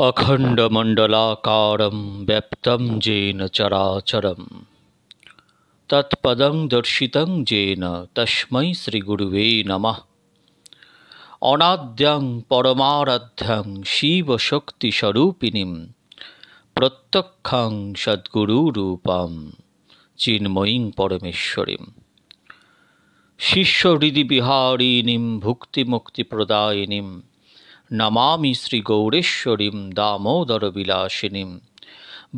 अखण्डमण्डलाकारं व्याप्तं येन चराचरं तत्पदं दर्शितं येन तस्मै श्रीगुरुवे नमः अनाद्यं परमाराध्यं शिवशक्तिस्वरूपिणीं प्रत्यक्षं सद्गुरुरूपां চিন্ময়ীং পরমেশ্বরীম শিষ্যহৃদি বিহারিণীম ভুক্তিমুক্তিপ্রদায়িনীম নমামি শ্রী গৌরেশ্বরীম দামোদর বিলাসিনী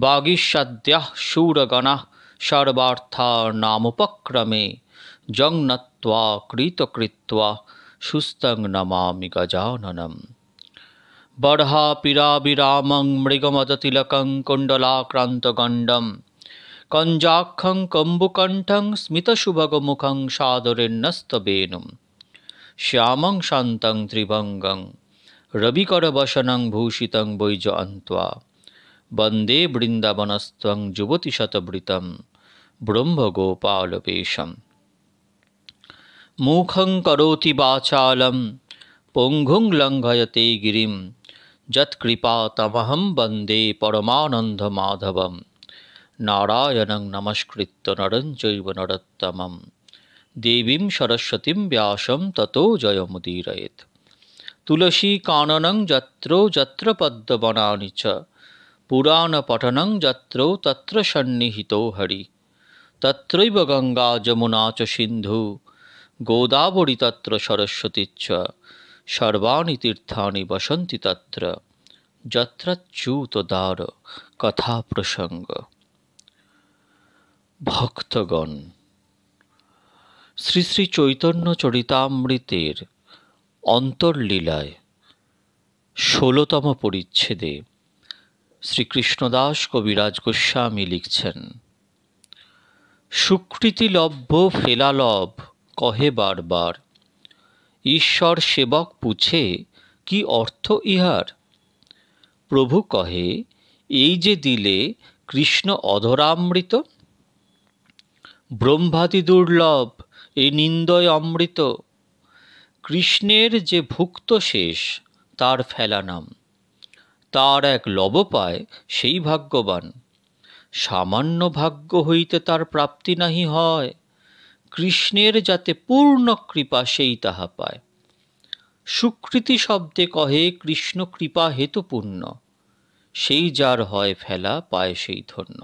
বাগীষাদ্যাহ শূরগণ সর্বার্থানামুপক্রমে জগ্নত্বা কৃতকৃত্বা সুস্তং নমামি গজাননম বর্হা পীরাবিরামং মৃগমদতিলকং কুণ্ডলাক্রান্তগণ্ডম কঞ্জাক্ষং কম্বুকণ্ঠং স্মিতশুভগমুখং সাদরেন্নস্তবেনুম শ্যামং শান্তং ত্রিভঙ্গং রবিকর বসনং ভূষিতং বৈজ অন্ত্বা বন্দে বৃন্দাবনস্তং যুবতী শতবৃতম ব্রহ্মগোপালপেশম মুখং করোতি বাচালম পঙ্গুং লঙ্ঘয়তে গিরিম যৎকৃপা তমহম বন্দে পরমানন্দ মাধবম নারায়ণং নমস্কৃত্য নরঞ্জৈব নরোত্তমম দেবীম সরস্বতীম ব্যাসম তত জয়মুদীরয়েত তুলসী কাননং যত্র যত্র পদ্মবনানি চ পুরাণ পঠনং যত্র তত্র সন্নিহিত হরি তত্রৈব গঙ্গা যমুনা চ সিন্ধু গোদাবরী তত্র সরস্বতী সরস্বতীচ্ছ সর্বাণি তীর্থানি বসন্তি তত্র যত্রাচ্যুতদার কথা প্রসঙ্গ ভক্তগণ শ্রী শ্রী চৈতন্য চরিতামৃতের অন্তর্লীলায় ষোলতম পরিচ্ছেদে শ্রীকৃষ্ণদাস কবিরাজ গোস্বামী লিখছেন সুকৃতিলভ্য ফেলালভ কহে বারবার ঈশ্বর সেবক পুছে কি অর্থ ইহার প্রভু কহে এই যে দিলে কৃষ্ণ অধরামৃত ব্রহ্মাদি দুর্লভ এই নিন্দয় অমৃত কৃষ্ণের যে ভুক্ত শেষ তার ফেলা নাম তার এক লব পায় সেই ভাগ্যবান সামান্য ভাগ্য হইতে তার প্রাপ্তি নাহি হয় কৃষ্ণের যাতে পূর্ণ কৃপা সেই তাহা পায় সুকৃতি শব্দে কহে কৃষ্ণ কৃপা হেতুপূর্ণ সেই যার হয় ফেলা পায় সেই ধন্য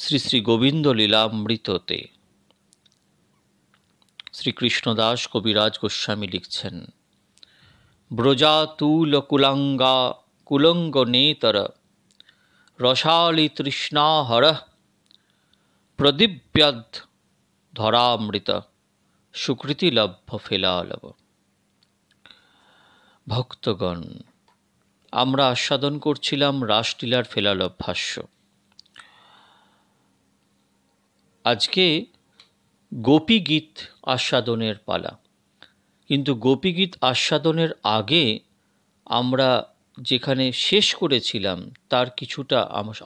শ্রী শ্রী গোবিন্দ লীলামৃততে শ্রীকৃষ্ণ দাস কবিরাজ গোস্বামী লিখছেন ব্রজাতুল কুলাঙ্গা কুলঙ্গ নেতর রসালি তৃষ্ণা হর প্রদীপ্যদ ধরামৃত সুকৃতিলভ্য ফেলালব ভক্তগণ আমরা আস্বাদন করছিলাম রাসলীলার ফেলালভ ভাষ্য আজকে গোপীগীত আস্বাদনের পালা কিন্তু গোপীগীত আস্বাদনের আগে আমরা যেখানে শেষ করেছিলাম তার কিছুটা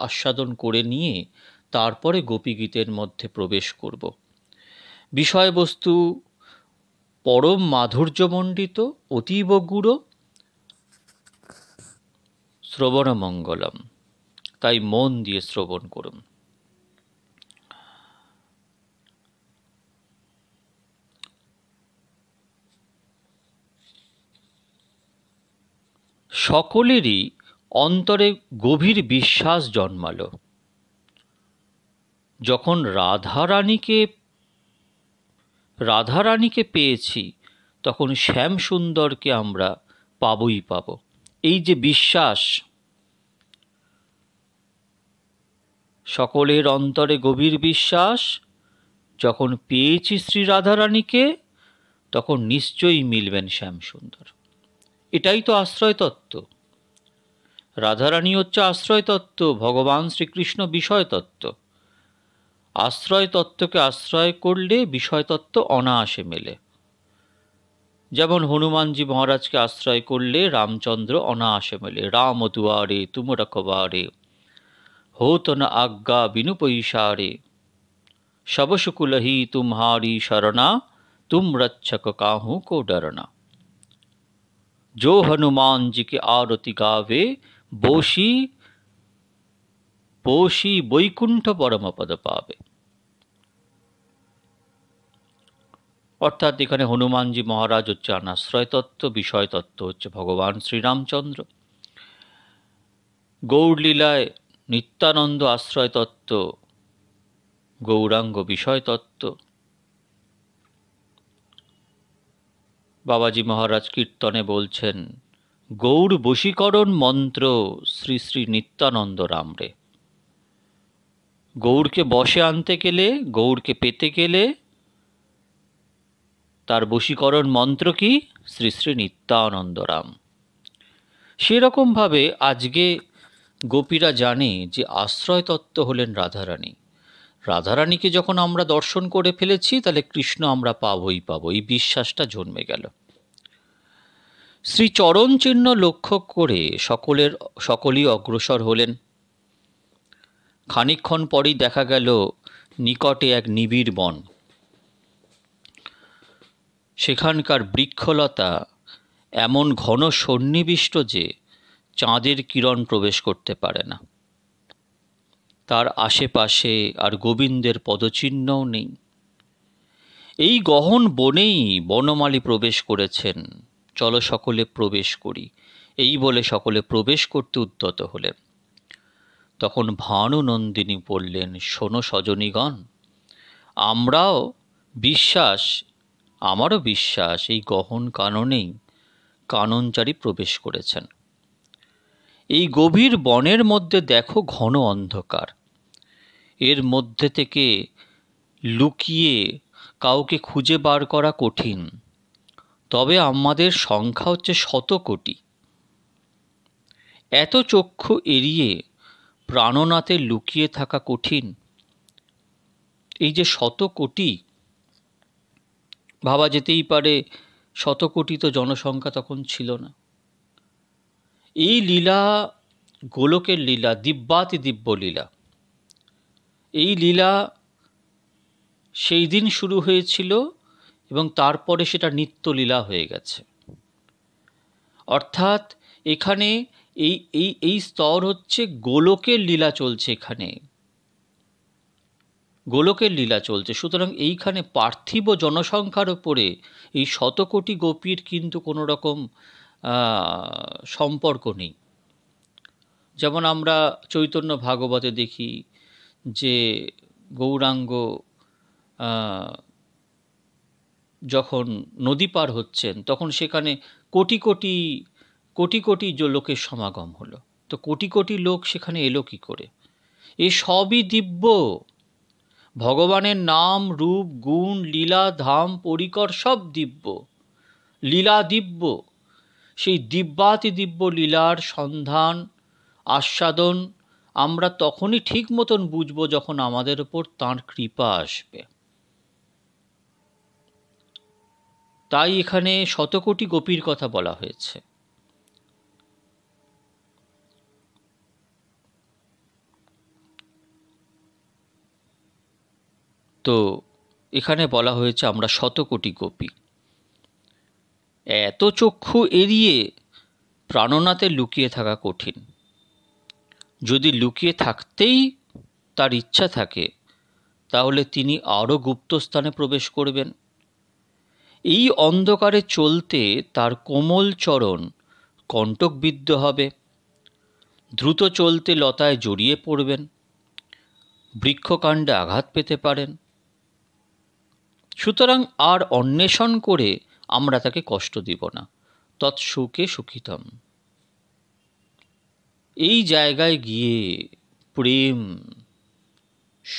আস্বাদন করে নিয়ে তারপরে গোপীগীতের মধ্যে প্রবেশ করব বিষয়বস্তু পরম মাধুর্যমণ্ডিত অতীব গুড় শ্রবণমঙ্গলম তাই মন দিয়ে শ্রবণ করুন সকলেরই অন্তরে গভীর বিশ্বাস জন্মালো যখন রাধারানীকে রাধারানীকে পেয়েছি তখন শ্যাম সুন্দরকে আমরা পাবই পাব এই যে বিশ্বাস সকলের অন্তরে গভীর বিশ্বাস যখন পেয়েছি শ্রী রাধারানীকে তখন নিশ্চয়ই মিলবেন শ্যামসুন্দর এটাই তো আশ্রয়তত্ত্ব রাধারানী হচ্ছে আশ্রয়তত্ত্ব ভগবান শ্রীকৃষ্ণ বিষয়তত্ত্ব আশ্রয়তত্ত্বকে আশ্রয় করলে বিষয়তত্ত্ব অনায়াসে মেলে যেমন হনুমানজি মহারাজকে আশ্রয় করলে রামচন্দ্র অনায়াসে মেলে রাম দুয়ারে তুমরা কবারে হৌতন আজ্ঞা পৈশারে শবশুকুলহি তুমহারি শরণা তুম রচ্ছক কাহু কো ডরনা जो हनुमान जी के आरती गावे बोशी পোষি বৈকুণ্ঠ পরমপদ পাবে অর্থাৎ এখানে হনুমানজি মহারাজ হচ্ছে আনাশ্রয়তত্ত্ব বিষয়তত্ত্ব হচ্ছে ভগবান শ্রীরামচন্দ্র গৌরলীলায় নিত্যানন্দ আশ্রয়তত্ত্ব গৌরাঙ্গ বিষয়তত্ত্ব বাবাজি মহারাজ কীর্তনে বলছেন গৌর বশীকরণ মন্ত্র শ্রী শ্রী নিত্যানন্দ রামরে গৌরকে বসে আনতে গেলে গৌরকে পেতে গেলে তার বশীকরণ মন্ত্র কি শ্রী শ্রী নিত্যানন্দ রাম সেরকমভাবে আজকে গোপীরা জানে যে আশ্রয় তত্ত্ব হলেন রাধারানী রাধারানীকে যখন আমরা দর্শন করে ফেলেছি তাহলে কৃষ্ণ আমরা পাবই পাবো এই বিশ্বাসটা জন্মে গেল শ্রীচরণ চিহ্ন লক্ষ্য করে সকলের সকলেই অগ্রসর হলেন খানিক্ষণ পরই দেখা গেল নিকটে এক নিবিড় বন সেখানকার বৃক্ষলতা এমন ঘন সন্নিবিষ্ট যে চাঁদের কিরণ প্রবেশ করতে পারে না তার আশেপাশে আর গোবিন্দের পদচিহ্নও নেই এই গহন বনেই বনমালী প্রবেশ করেছেন চলো সকলে প্রবেশ করি এই বলে সকলে প্রবেশ করতে উদ্যত হলেন তখন ভানুনন্দিনী বললেন শোনো সজনীগণ আমরাও বিশ্বাস আমারও বিশ্বাস এই গহন কাননেই কাননচারী প্রবেশ করেছেন এই গভীর বনের মধ্যে দেখো ঘন অন্ধকার এর মধ্যে থেকে লুকিয়ে কাউকে খুঁজে বার করা কঠিন তবে আমাদের সংখ্যা হচ্ছে শত কোটি এত চক্ষু এড়িয়ে প্রাণনাতে লুকিয়ে থাকা কঠিন এই যে শত কোটি ভাবা যেতেই পারে শত কোটি তো জনসংখ্যা তখন ছিল না এই লীলা গোলকের লীলা দিব্যাতি দিব্য লীলা এই লীলা সেই দিন শুরু হয়েছিল এবং তারপরে সেটা নিত্যলীলা হয়ে গেছে অর্থাৎ এখানে এই এই এই স্তর হচ্ছে গোলকের লীলা চলছে এখানে গোলকের লীলা চলছে সুতরাং এইখানে পার্থিব জনসংখ্যার ওপরে এই শতকোটি গোপীর কিন্তু কোনো রকম সম্পর্ক নেই যেমন আমরা চৈতন্য ভাগবতে দেখি যে গৌরাঙ্গ যখন নদী পার হচ্ছেন তখন সেখানে কোটি কোটি কোটি কোটি যে লোকের সমাগম হলো তো কোটি কোটি লোক সেখানে এলো কী করে এ সবই দিব্য ভগবানের নাম রূপ গুণ লীলা ধাম পরিকর সব দিব্য লীলা দিব্য সেই দিব্যাতি দিব্য লীলার সন্ধান আস্বাদন আমরা তখনই ঠিক মতন বুঝব যখন আমাদের ওপর তাঁর কৃপা আসবে তাই এখানে শতকোটি গোপীর কথা বলা হয়েছে তো এখানে বলা হয়েছে আমরা শতকোটি গোপী এত চক্ষু এড়িয়ে প্রাণনাতে লুকিয়ে থাকা কঠিন যদি লুকিয়ে থাকতেই তার ইচ্ছা থাকে তাহলে তিনি আরও গুপ্ত স্থানে প্রবেশ করবেন এই অন্ধকারে চলতে তার কোমল চরণ কণ্টকবিদ্ধ হবে দ্রুত চলতে লতায় জড়িয়ে পড়বেন বৃক্ষকাণ্ডে আঘাত পেতে পারেন সুতরাং আর অন্বেষণ করে আমরা তাকে কষ্ট দিব না তৎসুকে সুখিতম এই জায়গায় গিয়ে প্রেম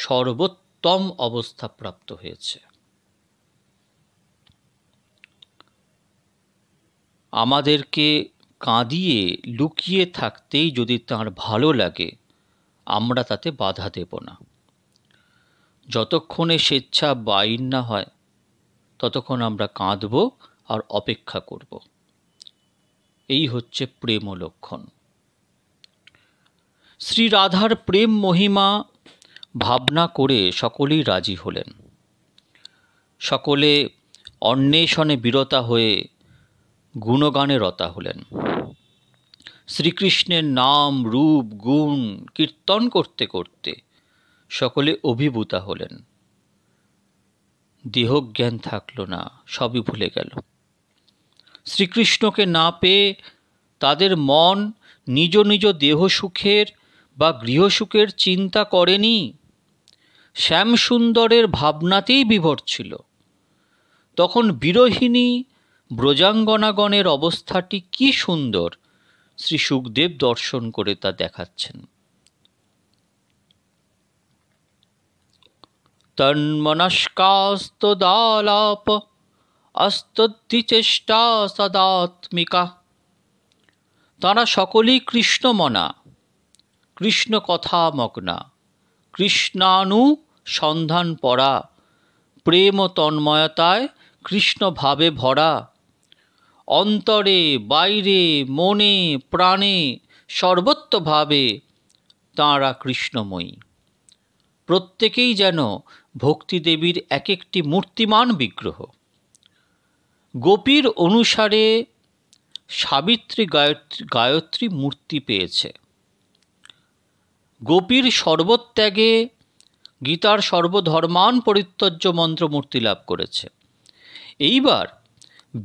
সর্বোত্তম অবস্থা প্রাপ্ত হয়েছে আমাদেরকে কাঁদিয়ে লুকিয়ে থাকতেই যদি তাঁর ভালো লাগে আমরা তাতে বাধা দেব না যতক্ষণে স্বেচ্ছা বাইর না হয় ততক্ষণ আমরা কাঁদব আর অপেক্ষা করব এই হচ্ছে প্রেম লক্ষণ শ্রী রাধার প্রেম মহিমা ভাবনা করে সকলেই রাজি হলেন সকলে অন্বেষণে বিরতা হয়ে গুণগানে রতা হলেন শ্রীকৃষ্ণের নাম রূপ গুণ কীর্তন করতে করতে সকলে অভিভূতা হলেন দেহজ্ঞান থাকল না সবই ভুলে গেল শ্রীকৃষ্ণকে না পেয়ে তাদের মন নিজ নিজ দেহসুখের বা গৃহসুখের চিন্তা করেনি শ্যামসুন্দরের ভাবনাতেই বিভর ছিল তখন বিরোহিণী ব্রজাঙ্গনাগণের অবস্থাটি কি সুন্দর শ্রী সুখদেব দর্শন করে তা দেখাচ্ছেন তন্মনস্কাস্তদালাপ চেষ্টা সদাত্মিকা তারা সকলেই কৃষ্ণমনা কৃষ্ণ কথা মগ্না কৃষ্ণানু সন্ধান পড়া প্রেম তন্ময়তায় কৃষ্ণভাবে ভরা অন্তরে বাইরে মনে প্রাণে সর্বত্রভাবে তাঁরা কৃষ্ণময়ী প্রত্যেকেই যেন ভক্তিদেবীর এক একটি মূর্তিমান বিগ্রহ গোপীর অনুসারে সাবিত্রী গায়ত্রী গায়ত্রী মূর্তি পেয়েছে গোপীর সর্বত্যাগে গীতার সর্বধর্মান পরিত্যজ্য মন্ত্র মূর্তি লাভ করেছে এইবার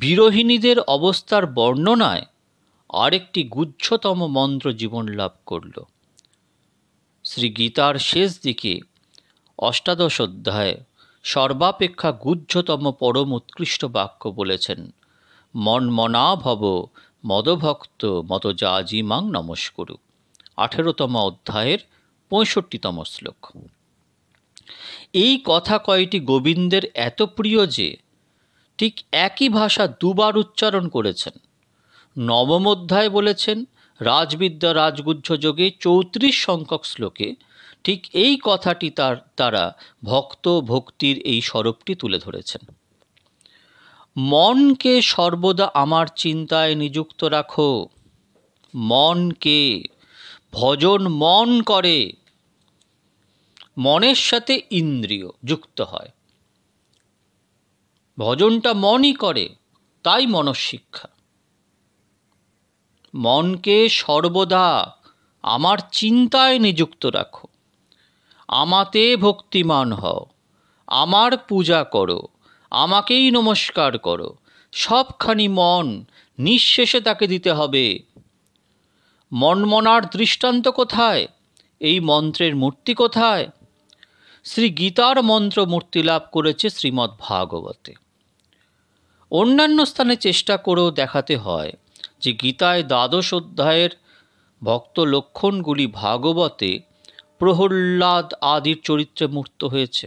বিরোহিণীদের অবস্থার বর্ণনায় আরেকটি গুচ্ছতম মন্ত্র জীবন লাভ করল শ্রী গীতার শেষ দিকে অষ্টাদশ অধ্যায় সর্বাপেক্ষা গুহ্যতম পরম উৎকৃষ্ট বাক্য বলেছেন মন মনাভব মদভক্ত মত জিমাং নমস্করু আঠেরোতম অধ্যায়ের পঁয়ষট্টিতম শ্লোক এই কথা কয়টি গোবিন্দের এত প্রিয় যে ঠিক একই ভাষা দুবার উচ্চারণ করেছেন নবম অধ্যায় বলেছেন রাজবিদ্যা রাজগুহ্য যোগে চৌত্রিশ সংখ্যক শ্লোকে ঠিক এই কথাটি তার তারা ভক্ত ভক্তির এই স্বরূপটি তুলে ধরেছেন মনকে সর্বদা আমার চিন্তায় নিযুক্ত রাখো মনকে ভজন মন করে মনের সাথে ইন্দ্রিয় যুক্ত হয় ভজনটা মনই করে তাই মনঃশিক্ষা মনকে সর্বদা আমার চিন্তায় নিযুক্ত রাখো আমাতে ভক্তিমান হও আমার পূজা করো আমাকেই নমস্কার করো সবখানি মন নিঃশেষে তাকে দিতে হবে মনমনার দৃষ্টান্ত কোথায় এই মন্ত্রের মূর্তি কোথায় শ্রী গীতার মন্ত্র মূর্তি লাভ করেছে শ্রীমদ্ ভাগবতে অন্যান্য স্থানে চেষ্টা করেও দেখাতে হয় যে গীতায় দ্বাদশ অধ্যায়ের ভক্ত লক্ষণগুলি ভাগবতে প্রহ্লাদ আদির চরিত্রে মূর্ত হয়েছে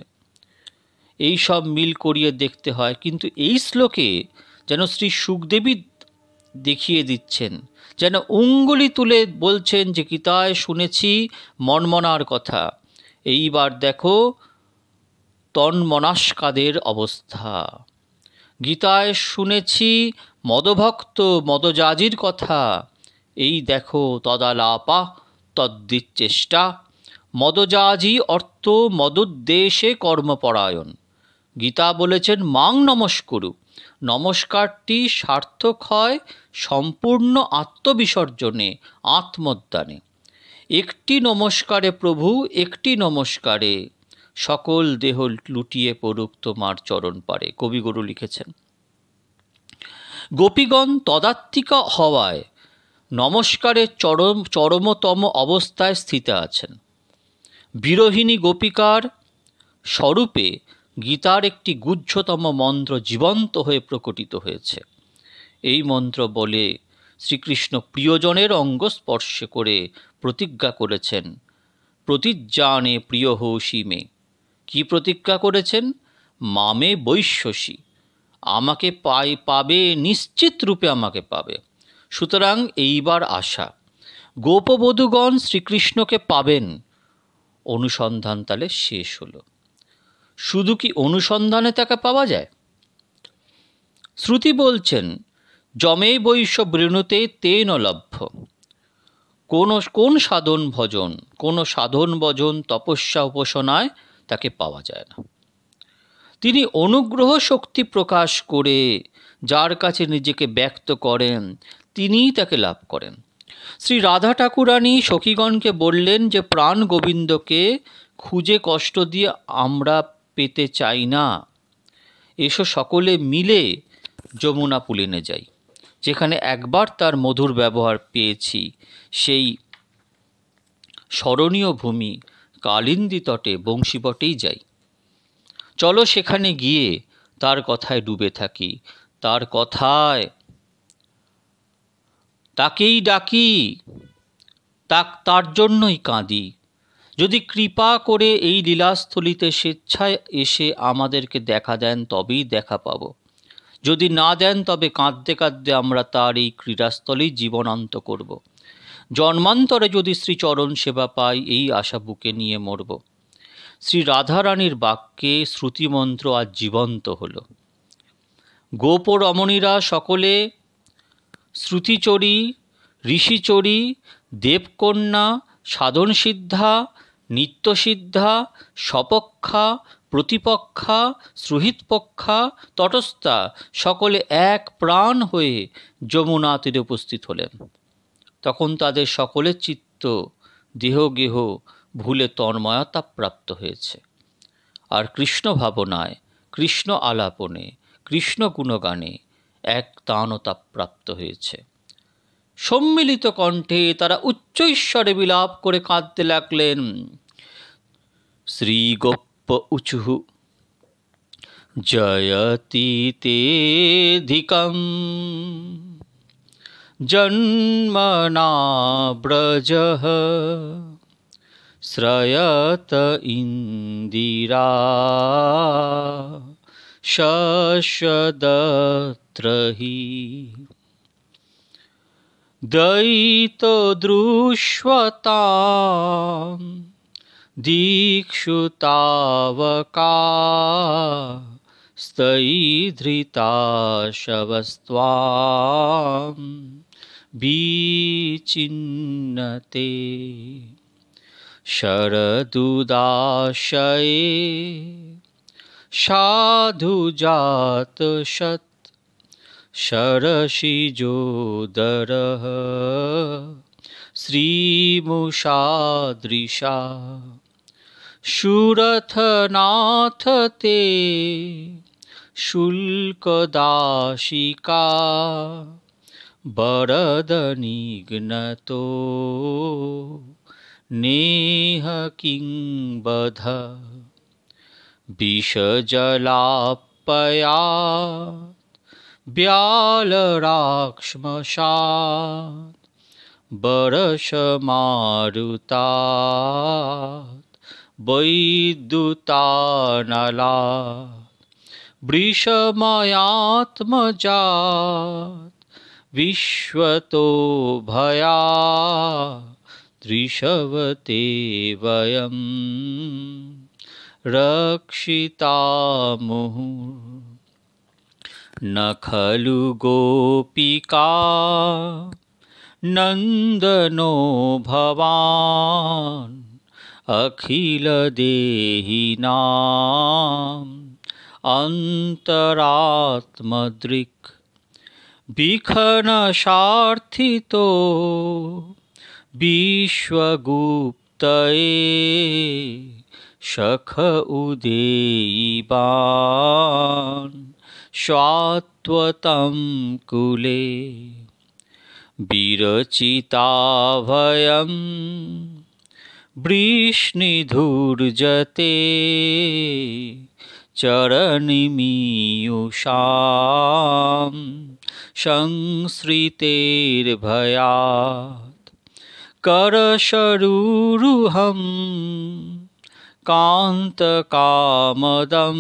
এই সব মিল করিয়ে দেখতে হয় কিন্তু এই শ্লোকে যেন শ্রী সুখদেবী দেখিয়ে দিচ্ছেন যেন অঙ্গুলি তুলে বলছেন যে গীতায় শুনেছি মনমনার কথা এইবার দেখো তন্মনাস্কাদের অবস্থা গীতায় শুনেছি মদভক্ত মদজাজির কথা এই দেখো তদালাপা চেষ্টা মদজাজি অর্থ মদোদ্দেশে কর্মপরায়ণ গীতা বলেছেন মাং নমস্করু নমস্কারটি সার্থক হয় সম্পূর্ণ আত্মবিসর্জনে আত্মোদ্যানে একটি নমস্কারে প্রভু একটি নমস্কারে সকল দেহ লুটিয়ে পড়ুক তোমার চরণ পারে কবিগুরু লিখেছেন গোপীগণ তদাত্মিকা হওয়ায় নমস্কারের চরম চরমতম অবস্থায় স্থিত আছেন বিরোহিণী গোপিকার স্বরূপে গীতার একটি গুজ্জতম মন্ত্র জীবন্ত হয়ে প্রকটিত হয়েছে এই মন্ত্র বলে শ্রীকৃষ্ণ প্রিয়জনের অঙ্গ স্পর্শ করে প্রতিজ্ঞা করেছেন প্রতিজ্ঞানে প্রিয় হৌসি মে কি প্রতিজ্ঞা করেছেন মামে বৈশ্যসী আমাকে পাই পাবে নিশ্চিত রূপে আমাকে পাবে সুতরাং এইবার আশা গোপবধূগণ শ্রীকৃষ্ণকে পাবেন অনুসন্ধান তাহলে শেষ হলো শুধু কি অনুসন্ধানে তাকে পাওয়া যায় শ্রুতি বলছেন জমে বৈশ্য বৃণুতে তেন লভ্য কোন কোন সাধন ভজন কোন সাধন ভজন তপস্যা উপাসনায় তাকে পাওয়া যায় না তিনি অনুগ্রহ শক্তি প্রকাশ করে যার কাছে নিজেকে ব্যক্ত করেন তিনিই তাকে লাভ করেন শ্রী রাধা ঠাকুরানী সখীগণকে বললেন যে প্রাণ গোবিন্দকে খুঁজে কষ্ট দিয়ে আমরা পেতে চাই না এসো সকলে মিলে যমুনা পুলিনে যাই যেখানে একবার তার মধুর ব্যবহার পেয়েছি সেই স্মরণীয় ভূমি কালিন্দি তটে বংশীবটেই যাই চলো সেখানে গিয়ে তার কথায় ডুবে থাকি তার কথায় তাকেই ডাকি তাক তার জন্যই কাঁদি যদি কৃপা করে এই লীলাস্থলিতে স্বেচ্ছায় এসে আমাদেরকে দেখা দেন তবেই দেখা পাব যদি না দেন তবে কাঁদতে কাঁদতে আমরা তার এই ক্রীড়াস্থলেই জীবনান্ত করব জন্মান্তরে যদি শ্রীচরণ সেবা পাই এই আশা বুকে নিয়ে মরব শ্রী রাধারানীর বাক্যে শ্রুতিমন্ত্র আজ জীবন্ত হল গোপ রমণীরা সকলে শ্রুতিচরি ঋষিচরি দেবকন্যা সাধন সিদ্ধা নিত্যসিদ্ধা স্বপক্ষা প্রতিপক্ষা সুহিতপক্ষা তটস্থা সকলে এক প্রাণ হয়ে যমুনা তীরে উপস্থিত হলেন তখন তাদের সকলের চিত্ত দেহ গেহ ভুলে তন্ময়তা প্রাপ্ত হয়েছে আর কৃষ্ণ ভাবনায় কৃষ্ণ আলাপনে কৃষ্ণ গুণগানে এক তানতা প্রাপ্ত হয়েছে সম্মিলিত কণ্ঠে তারা উচ্চৈশ্বরে বিলাপ করে কাঁদতে লাগলেন শ্রীগোপ্য উচুহু ধিকম जन्मना ब्रज श्रयत इंदिरा शशदत्र हि दीक्षुतावका स्तयि धृता शवस्वा विचिन्नते शरदुदाशये साधुजातशत् शरशिजोदरः श्रीमुषादृशा सुरथनाथ ते शुल्कदाशिका बरद निग्न तो नेह किंबधा विषजलापया व्यालराक्ष्मशात् बरशमारुतात् वैद्युतानलात् वृषमयात्मजात् विश्वतो भया दृशवते वयम् रक्षिता न खलु गोपिका नन्दनो भवान् अखिलदेहिनाम् अन्तरात्मदृक् বিখন সার্থিত বিশ্বগুপ্ত সখ উদেবান শাত্বতম কুলে বিরচিতাভয়ম বৃষ্ণিধুর্জতে চরণিমীয়ুষাম संश्रितेर्भयात् करशरुरुहं कान्तकामदं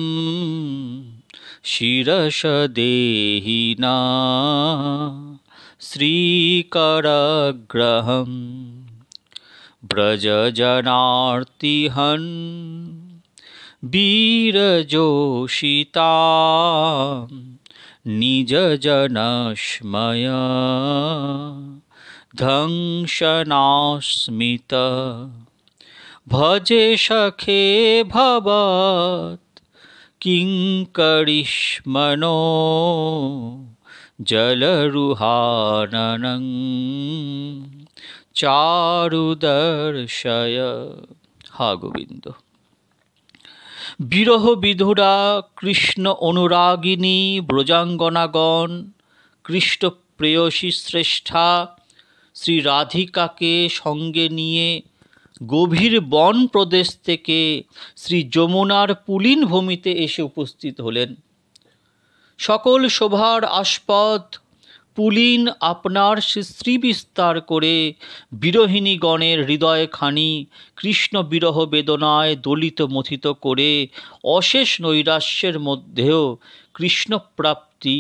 शिरसदेहिना श्रीकरग्रहं व्रजजनार्तिहन् वीरजोषिता निजजनश्मया धंशनास्मित भजे सखे भवत् किं करिष्मनो जलरुहाननं চারুদর্শয় হা গোবিন্দ বিরহ বিধুরা কৃষ্ণ অনুরাগিনী ব্রজাঙ্গনাগণ কৃষ্ণ প্রেয়সী শ্রেষ্ঠা শ্রী রাধিকাকে সঙ্গে নিয়ে গভীর বন প্রদেশ থেকে শ্রী যমুনার পুলিন ভূমিতে এসে উপস্থিত হলেন সকল শোভার আস্পদ পুলিন আপনার শ্রী বিস্তার করে হৃদয় হৃদয়খানি কৃষ্ণ বিরহ বেদনায় দলিত মথিত করে অশেষ নৈরাশ্যের মধ্যেও কৃষ্ণপ্রাপ্তি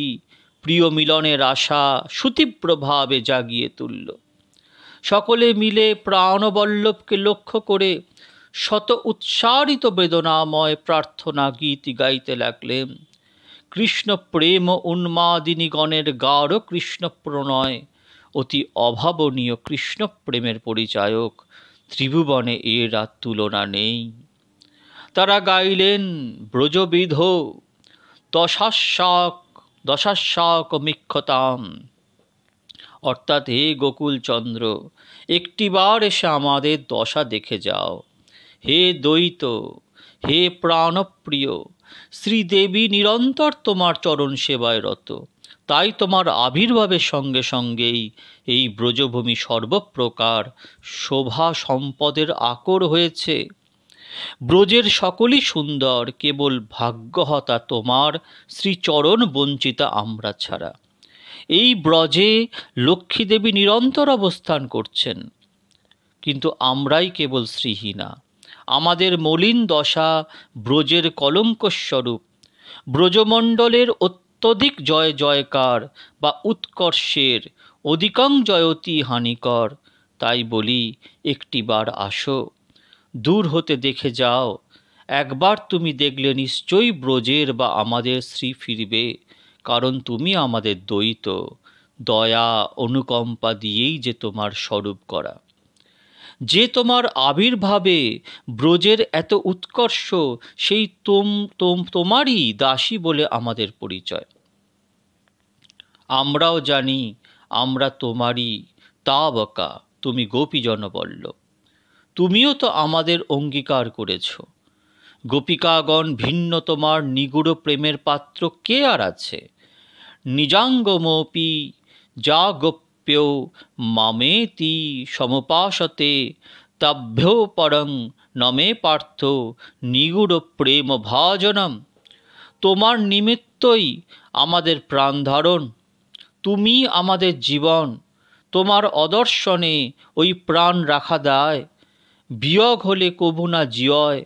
প্রিয় মিলনের আশা সুতীব্রভাবে জাগিয়ে তুলল সকলে মিলে প্রাণবল্লভকে লক্ষ্য করে শত উৎসারিত বেদনাময় প্রার্থনা গীত গাইতে লাগলেন কৃষ্ণ প্রেম উন্মাদিনীগণের গাঢ় কৃষ্ণ প্রণয় অতি অভাবনীয় কৃষ্ণ প্রেমের পরিচায়ক ত্রিভুবনে এর আর তুলনা নেই তারা গাইলেন ব্রজবিধ দশাশাক দশাশাক মিক্ষতাম অর্থাৎ হে গোকুলচন্দ্র একটিবার এসে আমাদের দশা দেখে যাও হে দ্বৈত হে প্রাণপ্রিয় শ্রীদেবী নিরন্তর তোমার চরণ সেবায় রত তাই তোমার আবির্ভাবের সঙ্গে সঙ্গেই এই ব্রজভূমি সর্বপ্রকার শোভা সম্পদের আকর হয়েছে ব্রজের সকলই সুন্দর কেবল ভাগ্যহতা তোমার শ্রীচরণ বঞ্চিতা আমরা ছাড়া এই ব্রজে লক্ষ্মীদেবী নিরন্তর অবস্থান করছেন কিন্তু আমরাই কেবল শ্রীহীনা আমাদের মলিন দশা ব্রজের কলঙ্কস্বরূপ ব্রজমণ্ডলের অত্যধিক জয় জয়কার বা উৎকর্ষের অধিকাং জয়তি হানিকর তাই বলি একটিবার আসো দূর হতে দেখে যাও একবার তুমি দেখলে নিশ্চয়ই ব্রজের বা আমাদের শ্রী ফিরবে কারণ তুমি আমাদের দ্বৈত দয়া অনুকম্পা দিয়েই যে তোমার স্বরূপ করা যে তোমার আবির্ভাবে ব্রজের এত উৎকর্ষ সেই তোম তোমারই দাসী বলে আমাদের পরিচয় আমরাও জানি আমরা তোমারই তা বকা তুমি গোপী বলল তুমিও তো আমাদের অঙ্গীকার করেছ গোপিকাগণ ভিন্ন তোমার নিগুড় প্রেমের পাত্র কে আর আছে নিজাঙ্গমপি যা গোপ প্রিয় মামেতি সমপাশতে তাভ্যো পরং নমে পার্থ নিগুড় প্রেম ভাজনম তোমার নিমিত্তই আমাদের প্রাণ ধারণ তুমি আমাদের জীবন তোমার অদর্শনে ওই প্রাণ রাখা দায় বিয়োগ হলে কভু না জিয়য়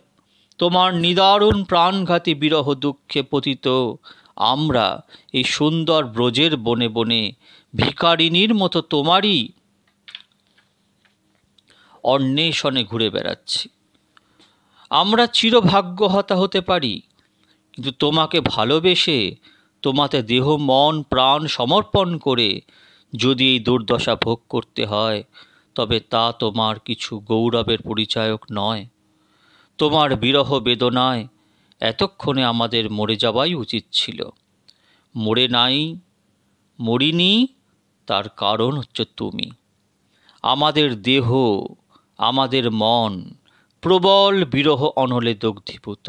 তোমার নিদারুণ প্রাণঘাতী বিরহ দুঃখে পতিত আমরা এই সুন্দর ব্রজের বনে বনে ভিকারিনীর মতো তোমারই অন্বেষণে ঘুরে বেড়াচ্ছি আমরা চিরভাগ্যহতা হতে পারি কিন্তু তোমাকে ভালোবেসে তোমাতে দেহ মন প্রাণ সমর্পণ করে যদি এই দুর্দশা ভোগ করতে হয় তবে তা তোমার কিছু গৌরবের পরিচায়ক নয় তোমার বিরহ বেদনায় এতক্ষণে আমাদের মরে যাওয়াই উচিত ছিল মরে নাই মরিনি তার কারণ হচ্ছে তুমি আমাদের দেহ আমাদের মন প্রবল বিরহ অনলে দগ্ধীভূত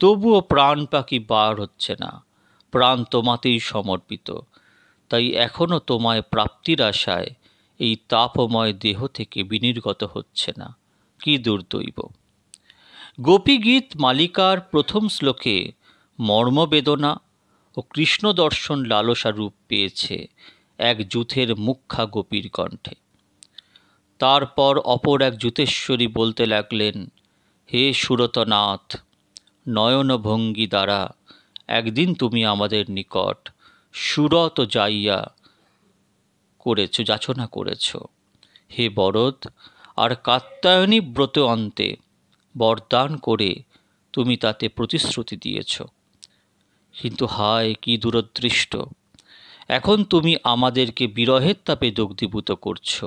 তবুও প্রাণ পাখি বার হচ্ছে না প্রাণ তোমাতেই সমর্পিত তাই এখনও তোমায় প্রাপ্তির আশায় এই তাপময় দেহ থেকে বিনির্গত হচ্ছে না কি দুর্দৈব গোপীগীত মালিকার প্রথম শ্লোকে মর্মবেদনা ও কৃষ্ণ দর্শন লালসা রূপ পেয়েছে এক জুথের মুখ্যা গোপীর কণ্ঠে তারপর অপর এক জুতেশ্বরী বলতে লাগলেন হে সুরতনাথ নয়নভঙ্গি দ্বারা একদিন তুমি আমাদের নিকট সুরত যাইয়া করেছ যাচনা করেছ হে বরদ আর কাত্যায়নী ব্রত অন্তে বরদান করে তুমি তাতে প্রতিশ্রুতি দিয়েছ কিন্তু হায় কি দূরদৃষ্ট এখন তুমি আমাদেরকে বিরহের তাপে দগ্ধীভূত করছো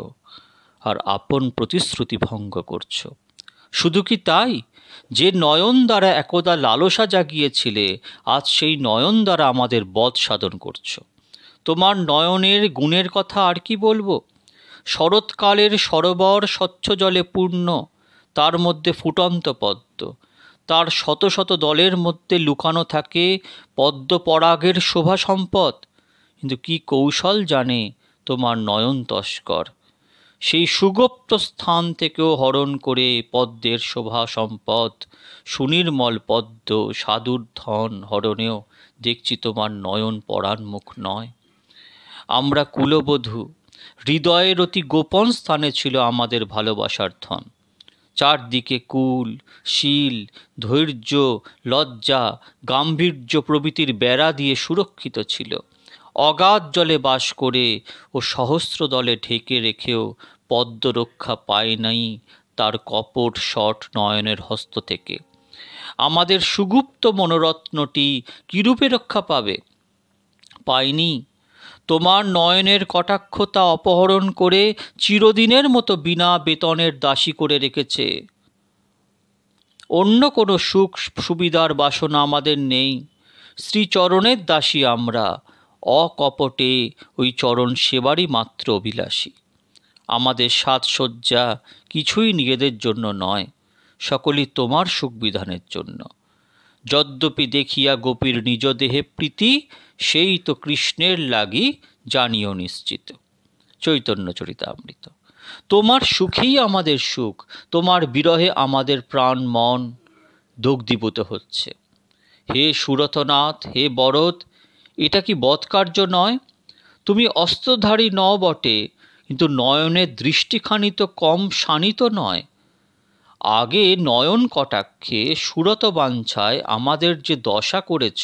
আর আপন প্রতিশ্রুতি ভঙ্গ করছো শুধু কি তাই যে নয়ন দ্বারা একদা লালসা জাগিয়েছিলে আজ সেই নয়ন দ্বারা আমাদের বধ সাধন করছো তোমার নয়নের গুণের কথা আর কি বলবো শরৎকালের সরোবর স্বচ্ছ জলে পূর্ণ তার মধ্যে ফুটন্ত পদ্ম তার শত শত দলের মধ্যে লুকানো থাকে পদ্মপরাগের শোভা সম্পদ কিন্তু কি কৌশল জানে তোমার নয়ন তস্কর সেই সুগপ্ত স্থান থেকেও হরণ করে পদ্মের শোভা সম্পদ সুনির্মল পদ্ম সাধুর ধন হরণেও দেখছি তোমার নয়ন পরাণ মুখ নয় আমরা কুলবধূ হৃদয়ের অতি গোপন স্থানে ছিল আমাদের ভালোবাসার ধন চারদিকে কুল শীল ধৈর্য লজ্জা গাম্ভীর্য প্রভৃতির বেড়া দিয়ে সুরক্ষিত ছিল অগাধ জলে বাস করে ও সহস্র দলে ঢেকে রেখেও পদ্ম রক্ষা পায় নাই তার কপট শট নয়নের হস্ত থেকে আমাদের সুগুপ্ত মনোরত্নটি কীরূপে রক্ষা পাবে পাইনি তোমার নয়নের কটাক্ষতা অপহরণ করে চিরদিনের মতো বিনা বেতনের দাসী করে রেখেছে অন্য কোনো সুখ সুবিধার বাসনা আমাদের নেই শ্রীচরণের দাসী আমরা অকপটে ওই চরণ সেবারই মাত্র অভিলাষী আমাদের সাজসজ্জা কিছুই নিজেদের জন্য নয় সকলই তোমার সুখবিধানের জন্য যদ্যপি দেখিয়া গোপীর নিজ দেহে প্রীতি সেই তো কৃষ্ণের লাগি জানিও নিশ্চিত চৈতন্য চরিতামৃত তোমার সুখেই আমাদের সুখ তোমার বিরহে আমাদের প্রাণ মন দগ্ধীভূত হচ্ছে হে সুরথনাথ হে বরদ এটা কি বৎকার্য নয় তুমি অস্ত্রধারী ন বটে কিন্তু নয়নের দৃষ্টিখানি তো কম শানিত নয় আগে নয়ন কটাক্ষে সুরত বাঞ্ছায় আমাদের যে দশা করেছ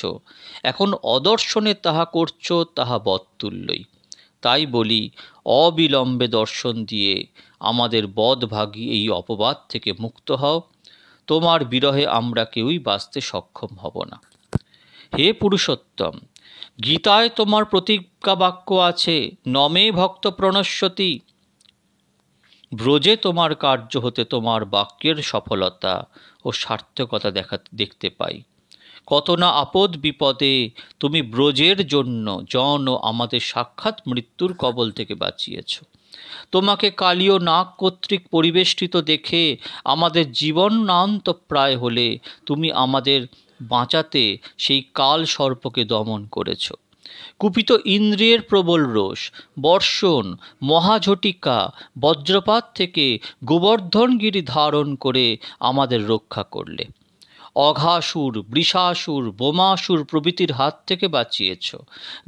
এখন অদর্শনে তাহা করছ তাহা বৎতুল্যই তাই বলি অবিলম্বে দর্শন দিয়ে আমাদের বদভাগী এই অপবাদ থেকে মুক্ত হও তোমার বিরহে আমরা কেউই বাঁচতে সক্ষম হব না হে পুরুষোত্তম গীতায় তোমার প্রতিজ্ঞা বাক্য আছে নমে ভক্ত প্রণশ্যতি ব্রজে তোমার কার্য হতে তোমার বাক্যের সফলতা ও সার্থকতা দেখা দেখতে পাই কত না আপদ বিপদে তুমি ব্রজের জন্য জন ও আমাদের সাক্ষাৎ মৃত্যুর কবল থেকে বাঁচিয়েছ তোমাকে কালীয় নাক কর্তৃক পরিবেষ্টিত দেখে আমাদের জীবন প্রায় হলে তুমি আমাদের বাঁচাতে সেই কাল সর্পকে দমন করেছ কুপিত ইন্দ্রিয়ের প্রবল রোষ বর্ষণ মহাঝটিকা বজ্রপাত থেকে গোবর্ধনগিরি ধারণ করে আমাদের রক্ষা করলে অঘাসুর বৃষাসুর বোমাসুর প্রভৃতির হাত থেকে বাঁচিয়েছ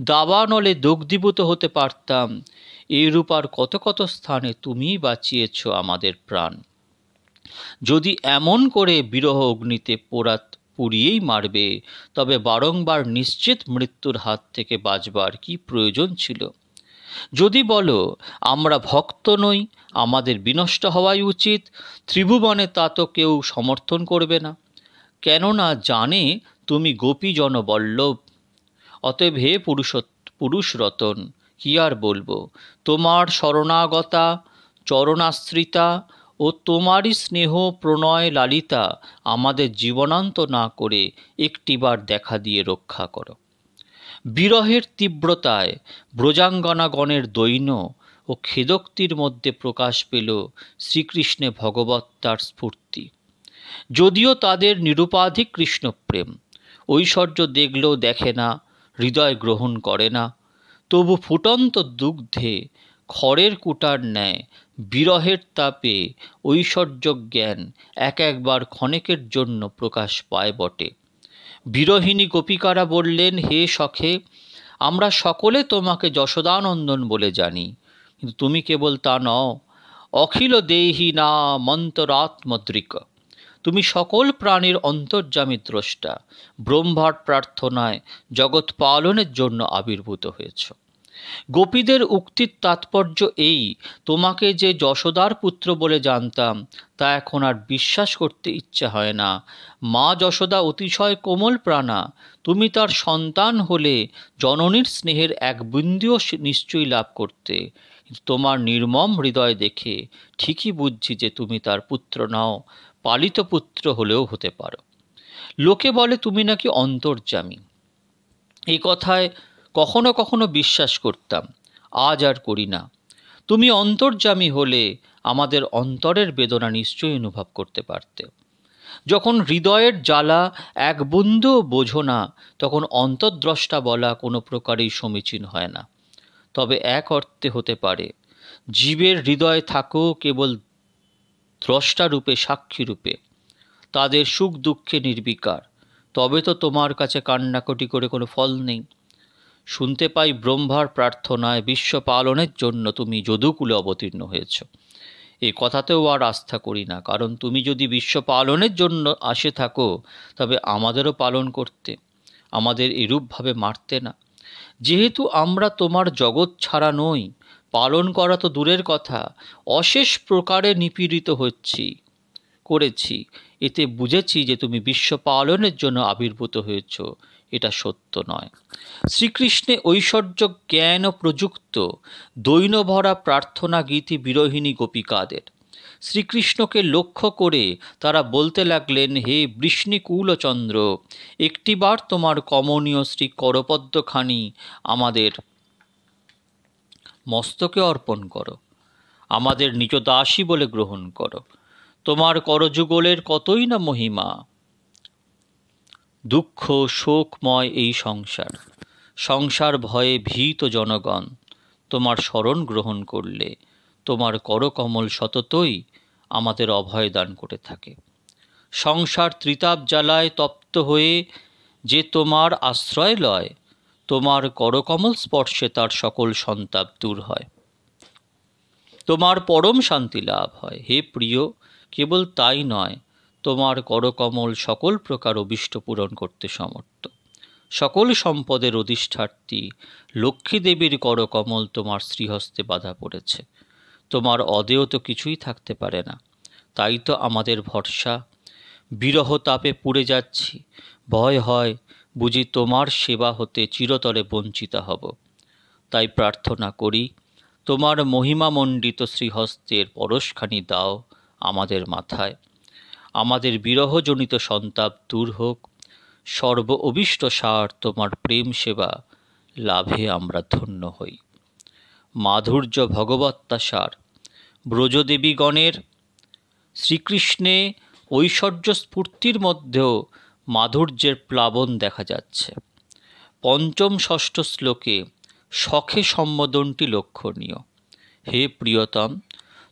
দাবানলে দগ্ধীভূত হতে পারতাম এরূপ আর কত কত স্থানে তুমিই বাঁচিয়েছ আমাদের প্রাণ যদি এমন করে বিরহ অগ্নিতে পোড়া পুড়িয়েই মারবে তবে বারংবার নিশ্চিত মৃত্যুর হাত থেকে বাঁচবার কি প্রয়োজন ছিল যদি বলো আমরা ভক্ত নই আমাদের বিনষ্ট হওয়াই উচিত ত্রিভুবনে তা তো কেউ সমর্থন করবে না কেননা জানে তুমি গোপী জনবল্লভ অতএব হে পুরুষ পুরুষ রতন কি আর বলবো তোমার শরণাগতা চরণাশ্রিতা ও তোমারই স্নেহ প্রণয় লালিতা আমাদের জীবনান্ত না করে একটিবার দেখা দিয়ে রক্ষা করো বিরহের তীব্রতায় ব্রজাঙ্গনাগণের দৈন্য ও খেদোক্তির মধ্যে প্রকাশ পেল শ্রীকৃষ্ণে ভগবত্তার স্ফূর্তি যদিও তাদের নিরুপাধিক কৃষ্ণপ্রেম ঐশ্বর্য দেখলেও দেখে না হৃদয় গ্রহণ করে না তবু ফুটন্ত দুগ্ধে খড়ের কুটার ন্যায় বিরহের তাপে ঐশ্বর্য জ্ঞান এক একবার ক্ষণেকের জন্য প্রকাশ পায় বটে বিরহিণী গোপিকারা বললেন হে সখে আমরা সকলে তোমাকে যশোদানন্দন বলে জানি কিন্তু তুমি কেবল তা নও অখিল দেহি না মন্তরাত্মদ্রিক তুমি সকল প্রাণীর অন্তর্যামী দ্রষ্টা ব্রহ্মার প্রার্থনায় জগৎ পালনের জন্য আবির্ভূত হয়েছ গোপীদের উক্তির তাৎপর্য এই তোমাকে যে যশোদার পুত্র বলে জানতাম তা এখন আর বিশ্বাস করতে ইচ্ছা হয় না মা যশোদা অতিশয় কোমল প্রাণা তুমি তার সন্তান হলে জননীর স্নেহের এক বিন্দুও নিশ্চয়ই লাভ করতে তোমার নির্মম হৃদয় দেখে ঠিকই বুঝছি যে তুমি তার পুত্র নাও পালিত পুত্র হলেও হতে পারো লোকে বলে তুমি নাকি অন্তর্যামী এই কথায় কখনো কখনো বিশ্বাস করতাম আজ আর করি না তুমি অন্তর্জামী হলে আমাদের অন্তরের বেদনা নিশ্চয়ই অনুভব করতে পারতে যখন হৃদয়ের জ্বালা এক বন্ধু বোঝো না তখন অন্তর্দ্রষ্টা বলা কোনো প্রকারেই সমীচীন হয় না তবে এক অর্থে হতে পারে জীবের হৃদয় থাকো কেবল দ্রষ্টারূপে সাক্ষীরূপে তাদের সুখ দুঃখে নির্বিকার তবে তো তোমার কাছে কান্নাকটি করে কোনো ফল নেই শুনতে পাই ব্রহ্মার প্রার্থনায় বিশ্ব পালনের জন্য তুমি যদুকুলে অবতীর্ণ হয়েছ এই কথাতেও আর আস্থা করি না কারণ তুমি যদি বিশ্ব পালনের জন্য আসে থাকো তবে আমাদেরও পালন করতে আমাদের এরূপভাবে মারতে না যেহেতু আমরা তোমার জগৎ ছাড়া নই পালন করা তো দূরের কথা অশেষ প্রকারে নিপীড়িত হচ্ছি করেছি এতে বুঝেছি যে তুমি বিশ্ব পালনের জন্য আবির্ভূত হয়েছো এটা সত্য নয় শ্রীকৃষ্ণে ঐশ্বর্য জ্ঞান ও প্রযুক্ত দৈনভরা প্রার্থনা গীতি বিরোহিণী গোপিকাদের শ্রীকৃষ্ণকে লক্ষ্য করে তারা বলতে লাগলেন হে বৃষ্ণিকুলচন্দ্র একটিবার তোমার কমনীয় শ্রী করপদ্মখানি আমাদের মস্তকে অর্পণ করো আমাদের নিজ দাসী বলে গ্রহণ করো তোমার করযুগলের কতই না মহিমা দুঃখ শোকময় এই সংসার সংসার ভয়ে ভীত জনগণ তোমার স্মরণ গ্রহণ করলে তোমার করকমল সততই আমাদের অভয় দান করে থাকে সংসার ত্রিতাপ জ্বালায় তপ্ত হয়ে যে তোমার আশ্রয় লয় তোমার করকমল স্পর্শে তার সকল সন্তাপ দূর হয় তোমার পরম শান্তি লাভ হয় হে প্রিয় কেবল তাই নয় তোমার করকমল সকল প্রকার অবিষ্ট পূরণ করতে সমর্থ সকল সম্পদের অধিষ্ঠার্থী লক্ষ্মীদেবীর করকমল তোমার শ্রীহস্তে বাধা পড়েছে তোমার অদেয় তো কিছুই থাকতে পারে না তাই তো আমাদের ভরসা বিরহ তাপে পুড়ে যাচ্ছি ভয় হয় বুঝি তোমার সেবা হতে চিরতরে বঞ্চিত হব তাই প্রার্থনা করি তোমার মহিমামণ্ডিত শ্রীহস্তের পরশখানি দাও আমাদের মাথায় আমাদের বিরহজনিত সন্তাপ দূর হোক সর্ব অবিষ্ট সার তোমার প্রেম সেবা লাভে আমরা ধন্য হই মাধুর্য ভগবত্তা সার ব্রজদেবীগণের শ্রীকৃষ্ণে ঐশ্বর্য স্ফূর্তির মধ্যেও মাধুর্যের প্লাবন দেখা যাচ্ছে পঞ্চম ষষ্ঠ শ্লোকে সখে সম্বোধনটি লক্ষণীয় হে প্রিয়তম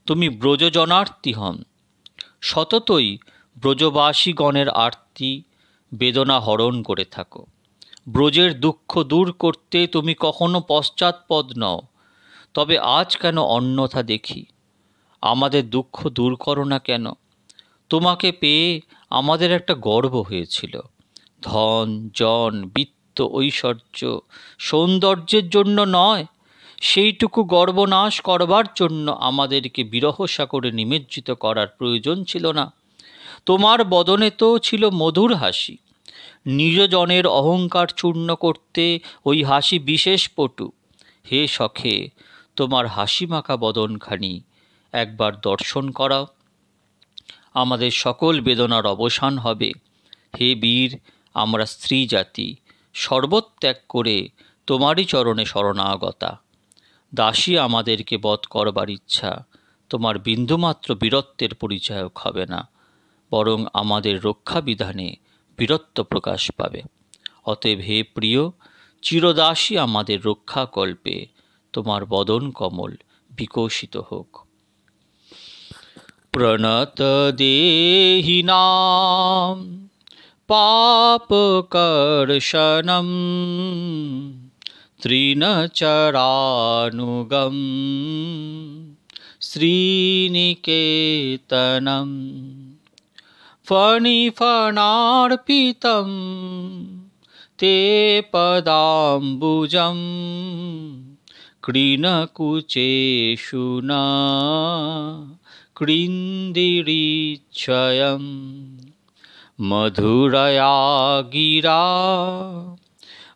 তুমি ব্রজজনার্থী হন সততই ব্রজবাসীগণের আরতি বেদনা হরণ করে থাকো ব্রজের দুঃখ দূর করতে তুমি কখনো পশ্চাৎপদ নও তবে আজ কেন অন্যথা দেখি আমাদের দুঃখ দূর করো না কেন তোমাকে পেয়ে আমাদের একটা গর্ব হয়েছিল ধন জন বৃত্ত ঐশ্বর্য সৌন্দর্যের জন্য নয় সেইটুকু গর্বনাশ করবার জন্য আমাদেরকে বিরহ সাগরে নিমজ্জিত করার প্রয়োজন ছিল না তোমার বদনে তো ছিল মধুর হাসি নিজজনের অহংকার চূর্ণ করতে ওই হাসি বিশেষ পটু হে সখে তোমার হাসি মাখা বদনখানি একবার দর্শন করাও আমাদের সকল বেদনার অবসান হবে হে বীর আমরা স্ত্রী জাতি সর্বত্যাগ করে তোমারই চরণে শরণাগতা দাসী আমাদেরকে বধ করবার ইচ্ছা তোমার বিন্দুমাত্র বীরত্বের পরিচায়ক হবে না বরং আমাদের রক্ষাবিধানে বীরত্ব প্রকাশ পাবে অতএব হে প্রিয় চিরদাসী আমাদের রক্ষাকল্পে তোমার বদন কমল বিকশিত হোক প্রণত দেহিনাম পাপকর্ষণম त्रिनचरानुगं श्रीनिकेतनं फणिफणार्पितं ते पदाम्बुजं कृणकुचेषु न कृन्दिरीक्षयं मधुरया गिरा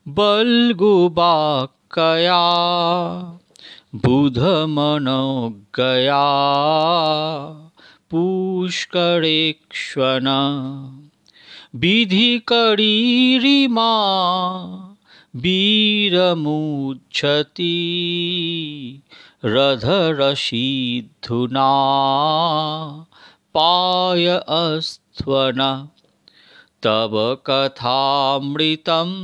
बलगुबाकया बुध मनोगया पुष्करेक्षण विधि करीरिमा वीरमुच्छति रधरशीधुना पाय अस्त्वन तव कथामृतम्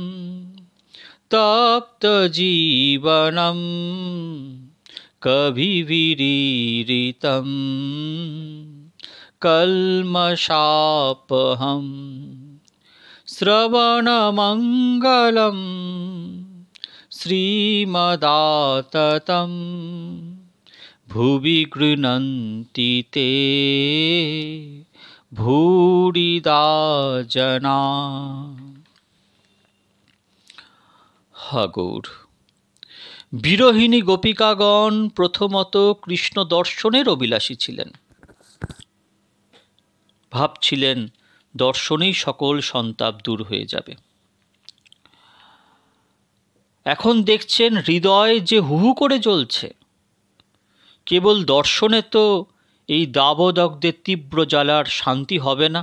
तप्तजीवनं कविविरीरितं कल्मषापहं श्रवणमङ्गलं श्रीमदाततं भुवि गृह्णन्ति ते भूरिदा जना সাগর বিরোহিণী গোপিকাগণ প্রথমত কৃষ্ণ দর্শনের অভিলাষী ছিলেন ভাবছিলেন দর্শনেই সকল সন্তাপ দূর হয়ে যাবে এখন দেখছেন হৃদয় যে হুহু করে জ্বলছে কেবল দর্শনে তো এই দাবদগ্ধের তীব্র জ্বালার শান্তি হবে না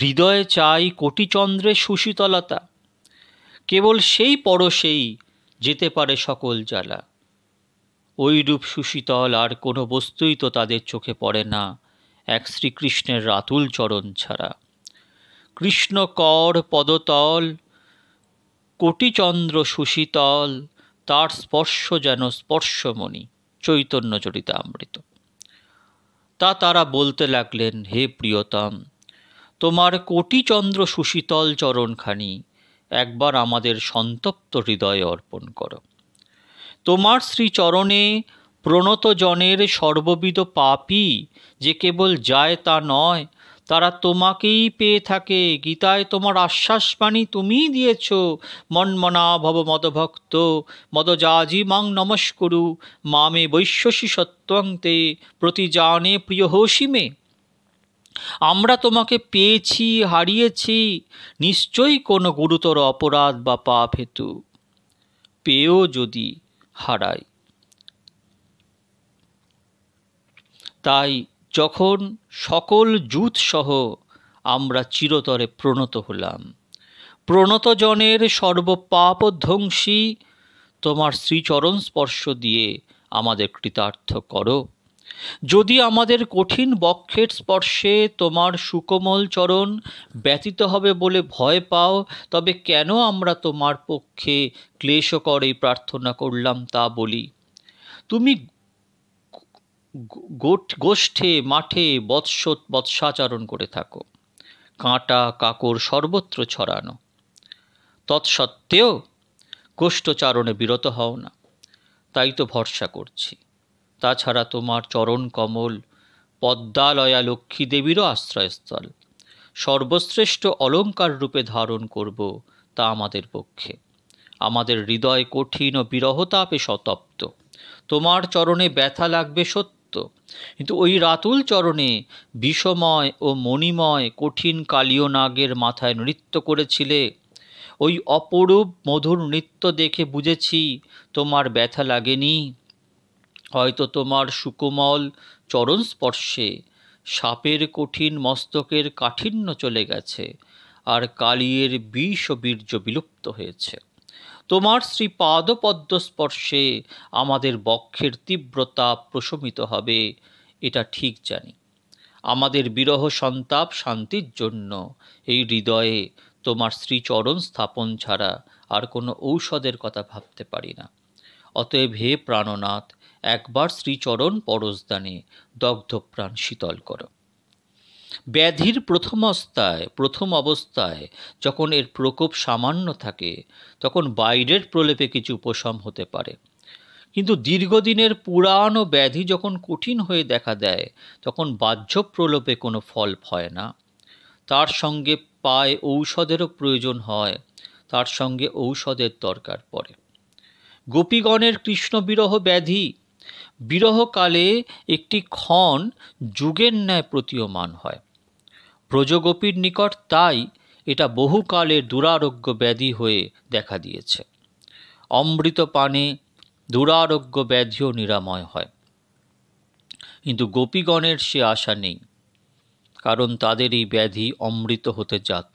হৃদয়ে চাই কোটিচন্দ্রের সুশীতলতা কেবল সেই পরশেই যেতে পারে সকল জ্বালা ওইরূপ সুশীতল আর কোনো বস্তুই তো তাদের চোখে পড়ে না এক শ্রীকৃষ্ণের রাতুল চরণ ছাড়া কৃষ্ণ কর পদতল কোটিচন্দ্র সুশীতল তার স্পর্শ যেন স্পর্শমণি চৈতন্য চরিতামৃত তা তারা বলতে লাগলেন হে প্রিয়তম তোমার কোটিচন্দ্র সুশীতল চরণখানি একবার আমাদের সন্তপ্ত হৃদয়ে অর্পণ করো তোমার শ্রীচরণে প্রণতজনের সর্ববিধ পাপই যে কেবল যায় তা নয় তারা তোমাকেই পেয়ে থাকে গীতায় তোমার আশ্বাস বাণী তুমিই দিয়েছ মনা ভব মদভক্ত যাজি মাং নমস্করু মামে বৈশ্বসী সত্যন্তে প্রতি জানে প্রিয় হোসিমে মে আমরা তোমাকে পেয়েছি হারিয়েছি নিশ্চয়ই কোনো গুরুতর অপরাধ বা পাপ হেতু পেয়েও যদি হারাই তাই যখন সকল জুতসহ আমরা চিরতরে প্রণত হলাম প্রণতজনের সর্বপাপধ্বংসী তোমার শ্রীচরণ স্পর্শ দিয়ে আমাদের কৃতার্থ করো যদি আমাদের কঠিন বক্ষের স্পর্শে তোমার সুকোমল চরণ ব্যতীত হবে বলে ভয় পাও তবে কেন আমরা তোমার পক্ষে ক্লেশ করে প্রার্থনা করলাম তা বলি তুমি গোষ্ঠে মাঠে বৎস বৎসাচারণ করে থাকো কাঁটা কাকর সর্বত্র ছড়ানো তৎসত্ত্বেও কোষ্ঠচারণে বিরত হও না তাই তো ভরসা করছি তাছাড়া তোমার চরণ কমল পদ্মালয়া লক্ষ্মী দেবীরও আশ্রয়স্থল সর্বশ্রেষ্ঠ অলঙ্কার রূপে ধারণ করব তা আমাদের পক্ষে আমাদের হৃদয় কঠিন ও বিরহতাপে সতপ্ত তোমার চরণে ব্যথা লাগবে সত্য কিন্তু ওই রাতুল চরণে বিষময় ও মণিময় কঠিন কালীয় নাগের মাথায় নৃত্য করেছিলে ওই অপরূপ মধুর নৃত্য দেখে বুঝেছি তোমার ব্যথা লাগেনি হয়তো তোমার সুকোমল চরণ স্পর্শে সাপের কঠিন মস্তকের কাঠিন্য চলে গেছে আর কালিয়ের বিষ ও বীর্য বিলুপ্ত হয়েছে তোমার শ্রী পাদপদ্ম স্পর্শে আমাদের বক্ষের তীব্রতা প্রশমিত হবে এটা ঠিক জানি আমাদের বিরহ সন্তাপ শান্তির জন্য এই হৃদয়ে তোমার শ্রীচরণ স্থাপন ছাড়া আর কোনো ঔষধের কথা ভাবতে পারি না অতএব হে প্রাণনাথ একবার শ্রীচরণ পরশদানে দগ্ধপ্রাণ শীতল কর ব্যাধির প্রথম অবস্থায় প্রথম অবস্থায় যখন এর প্রকোপ সামান্য থাকে তখন বাইরের প্রলেপে কিছু উপশম হতে পারে কিন্তু দীর্ঘদিনের পুরাণ ও ব্যাধি যখন কঠিন হয়ে দেখা দেয় তখন বাহ্য প্রলোপে কোনো ফল হয় না তার সঙ্গে পায় ঔষধেরও প্রয়োজন হয় তার সঙ্গে ঔষধের দরকার পড়ে গোপীগণের কৃষ্ণবিরহ ব্যাধি বিরহকালে একটি ক্ষণ যুগের ন্যায় প্রতীয়মান হয় ব্রজগোপীর নিকট তাই এটা বহুকালের দুরারোগ্য ব্যাধি হয়ে দেখা দিয়েছে অমৃত পানে দুরারোগ্য ব্যাধিও নিরাময় হয় কিন্তু গোপীগণের সে আশা নেই কারণ তাদের এই ব্যাধি অমৃত হতে যাত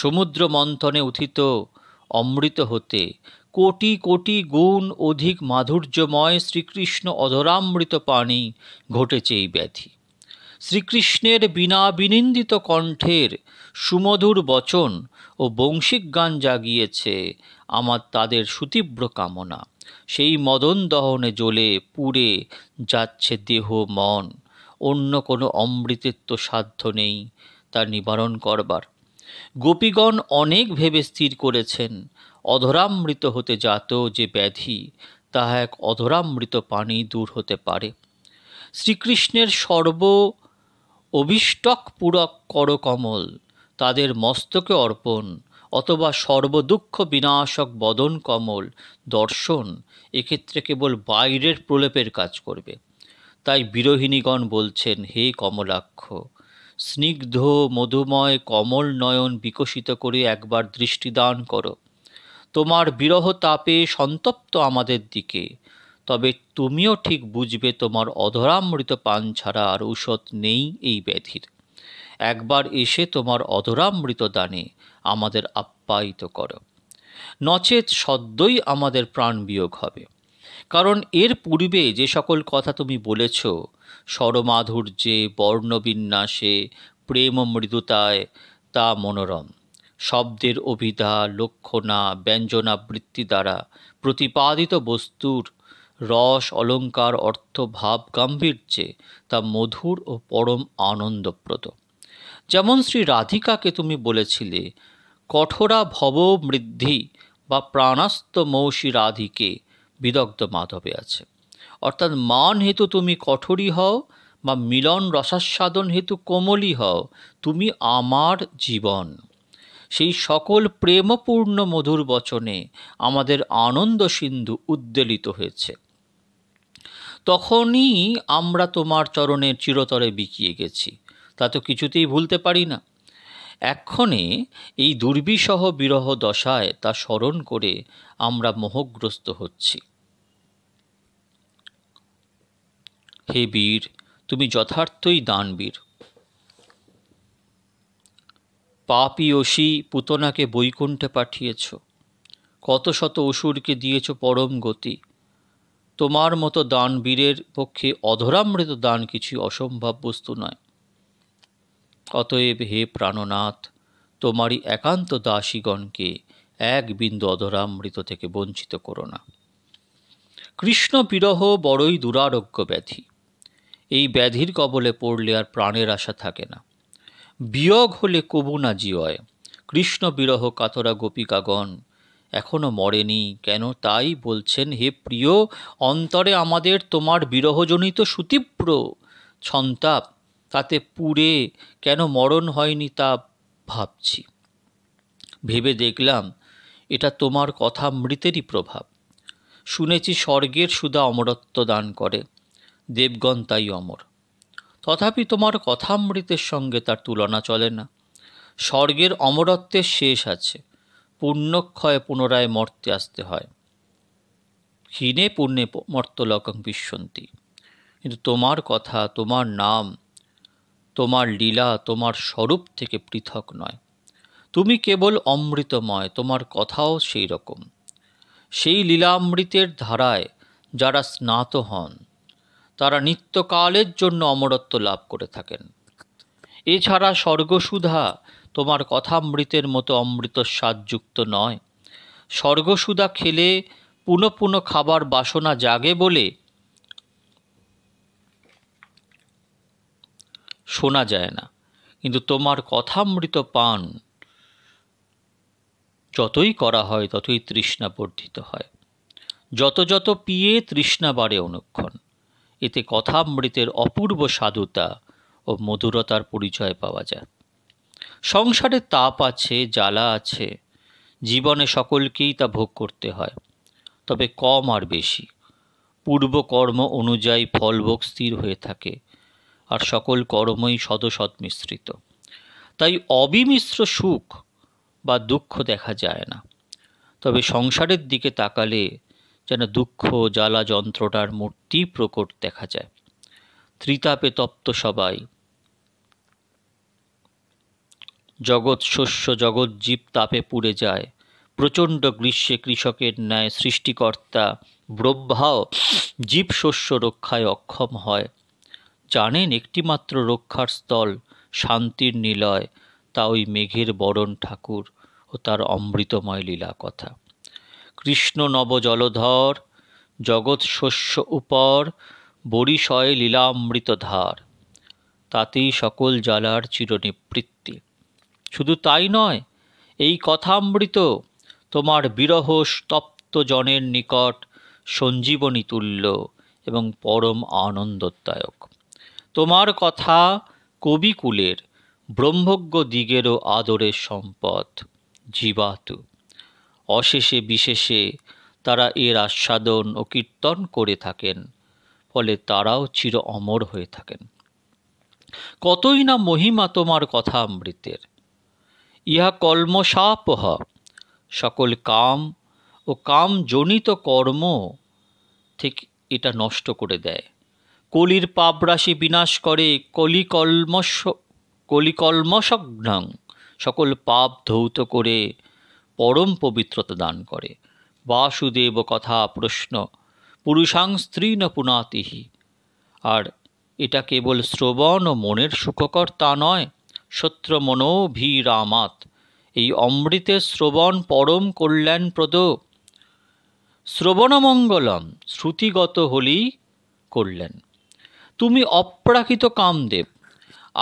সমুদ্র মন্থনে উথিত অমৃত হতে কোটি কোটি গুণ অধিক মাধুর্যময় শ্রীকৃষ্ণ অধরামৃত পানি ঘটেছে এই ব্যাধি শ্রীকৃষ্ণের বিনা বিনিন্দিত কণ্ঠের সুমধুর বচন ও বংশিক গান জাগিয়েছে আমার তাদের সুতীব্র কামনা সেই মদন দহনে জ্বলে পুড়ে যাচ্ছে দেহ মন অন্য কোনো অমৃতের তো সাধ্য নেই তা নিবারণ করবার গোপীগণ অনেক ভেবে স্থির করেছেন অধরামৃত হতে যাত যে ব্যাধি তাহা এক অধরামৃত পানি দূর হতে পারে শ্রীকৃষ্ণের সর্ব অভিষ্টক পূরক করকমল তাদের মস্তকে অর্পণ অথবা সর্বদুঃখ বিনাশক বদন কমল দর্শন এক্ষেত্রে কেবল বাইরের প্রলেপের কাজ করবে তাই বিরোহিণীগণ বলছেন হে কমলাক্ষ স্নিগ্ধ মধুময় কমল নয়ন বিকশিত করে একবার দৃষ্টিদান করো তোমার বিরহ তাপে সন্তপ্ত আমাদের দিকে তবে তুমিও ঠিক বুঝবে তোমার অধরামৃত পান ছাড়া আর ঔষধ নেই এই ব্যাধির একবার এসে তোমার অধরামৃত দানে আমাদের আপ্যায়িত করো নচেত সদ্যই আমাদের প্রাণ বিয়োগ হবে কারণ এর পূর্বে যে সকল কথা তুমি বলেছ স্বরমাধুর্যে বর্ণবিন্যাসে প্রেম মৃদুতায় তা মনোরম শব্দের অভিধা লক্ষণা ব্যঞ্জনাবৃত্তি দ্বারা প্রতিপাদিত বস্তুর রস অলঙ্কার অর্থ ভাব গাম্ভীর্যে তা মধুর ও পরম আনন্দপ্রদ যেমন শ্রী রাধিকাকে তুমি বলেছিলে কঠোরা ভব বা প্রাণাস্ত মৌসী রাধিকে বিদগ্ধ মাধবে আছে অর্থাৎ মান হেতু তুমি কঠোরই হও বা মিলন রসাস্বাদন হেতু কোমলই হও তুমি আমার জীবন সেই সকল প্রেমপূর্ণ মধুর বচনে আমাদের আনন্দ সিন্ধু উদ্বেলিত হয়েছে তখনই আমরা তোমার চরণে চিরতরে বিকিয়ে গেছি তা তো কিছুতেই ভুলতে পারি না এক্ষণে এই দুর্বিসহ বিরহ দশায় তা স্মরণ করে আমরা মোহগ্রস্ত হচ্ছি হে বীর তুমি যথার্থই দানবীর পাপিয়সী পুতনাকে বৈকুণ্ঠে পাঠিয়েছ কত শত অসুরকে দিয়েছ পরম গতি তোমার মতো দান বীরের পক্ষে অধরামৃত দান কিছু অসম্ভব বস্তু নয় অতএব হে প্রাণনাথ তোমারই একান্ত দাসীগণকে এক বিন্দু অধরামৃত থেকে বঞ্চিত করো না কৃষ্ণ বিরহ বড়ই দুরারোগ্য ব্যাধি এই ব্যাধির কবলে পড়লে আর প্রাণের আশা থাকে না বিয়োগ হলে কবু না জিয়য় কৃষ্ণ বিরহ কাতরা গোপিকাগণ এখনও মরেনি কেন তাই বলছেন হে প্রিয় অন্তরে আমাদের তোমার বিরহজনিত সুতীব্র ছন্তাপ তাতে পুড়ে কেন মরণ হয়নি তা ভাবছি ভেবে দেখলাম এটা তোমার কথা মৃতেরই প্রভাব শুনেছি স্বর্গের সুদা অমরত্ব দান করে দেবগণ তাই অমর তথাপি তোমার কথামৃতের সঙ্গে তার তুলনা চলে না স্বর্গের অমরত্বের শেষ আছে পুণ্যক্ষয়ে পুনরায় মর্তে আসতে হয় ক্ষীণে পুণ্যে মর্তলকং বিশ্বন্তি কিন্তু তোমার কথা তোমার নাম তোমার লীলা তোমার স্বরূপ থেকে পৃথক নয় তুমি কেবল অমৃতময় তোমার কথাও সেই রকম সেই লীলামৃতের ধারায় যারা স্নাত হন তারা নিত্যকালের জন্য অমরত্ব লাভ করে থাকেন এছাড়া স্বর্গসুধা তোমার কথামৃতের মতো অমৃত স্বাদযুক্ত নয় স্বর্গসুধা খেলে পুনঃ পুনঃ খাবার বাসনা জাগে বলে শোনা যায় না কিন্তু তোমার কথামৃত পান যতই করা হয় ততই তৃষ্ণা বর্ধিত হয় যত যত পিয়ে তৃষ্ণা বাড়ে অনুক্ষণ এতে কথামৃতের অপূর্ব সাধুতা ও মধুরতার পরিচয় পাওয়া যায় সংসারে তাপ আছে জ্বালা আছে জীবনে সকলকেই তা ভোগ করতে হয় তবে কম আর বেশি পূর্ব কর্ম অনুযায়ী ফলভোগ স্থির হয়ে থাকে আর সকল কর্মই সদসৎ মিশ্রিত তাই অবিমিশ্র সুখ বা দুঃখ দেখা যায় না তবে সংসারের দিকে তাকালে যেন দুঃখ জ্বালা যন্ত্রটার মূর্তি প্রকট দেখা যায় ত্রিতাপে তপ্ত সবাই জগৎ শস্য জগৎ জীব তাপে পুড়ে যায় প্রচণ্ড গ্রীষ্মে কৃষকের ন্যায় সৃষ্টিকর্তা ব্রহ্মাও জীব শস্য রক্ষায় অক্ষম হয় জানেন একটিমাত্র রক্ষার স্থল শান্তির নিলয় তা ওই মেঘের বরণ ঠাকুর ও তার অমৃতময় লীলা কথা কৃষ্ণ নব জলধর জগৎ শস্য উপর বরিশয় লীলামৃতধার তাতেই সকল জ্বালার চিরনিবৃত্তি শুধু তাই নয় এই কথামৃত তোমার বিরহ স্তপ্ত জনের নিকট সঞ্জীবনী তুল্য এবং পরম আনন্দদায়ক তোমার কথা কবিকুলের ব্রহ্মজ্ঞ দিগেরও আদরের সম্পদ জীবাতু অশেষে বিশেষে তারা এর আস্বাদন ও কীর্তন করে থাকেন ফলে তারাও চির অমর হয়ে থাকেন কতই না মহিমা তোমার কথা অমৃতের ইহা কর্মসাপহ সকল কাম ও কাম জনিত কর্ম ঠিক এটা নষ্ট করে দেয় কলির পাপরাশি বিনাশ করে কলিকলমস কলিকলমসঘ্নং সকল পাপ ধৌত করে পরম পবিত্রতা দান করে বাসুদেব কথা প্রশ্ন পুরুষাং স্ত্রী ন পুনাতিহি আর এটা কেবল শ্রবণ ও মনের সুখকর তা নয় সত্র রামাত এই অমৃতের শ্রবণ পরম কল্যাণপ্রদ শ্রবণমঙ্গলম শ্রুতিগত হলি করলেন তুমি অপ্রাকৃত কামদেব